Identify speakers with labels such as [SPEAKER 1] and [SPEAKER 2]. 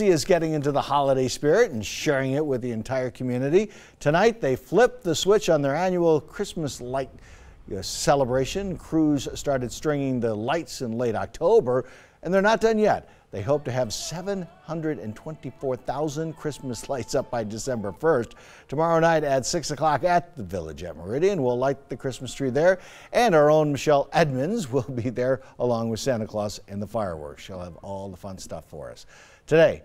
[SPEAKER 1] is getting into the holiday spirit and sharing it with the entire community. Tonight, they flipped the switch on their annual Christmas light U.S. celebration. Crews started stringing the lights in late October, and they're not done yet. They hope to have 724,000 Christmas lights up by December 1st. Tomorrow night at 6 o'clock at the Village at Meridian, we'll light the Christmas tree there. And our own Michelle Edmonds will be there along with Santa Claus and the fireworks. She'll have all the fun stuff for us. Today,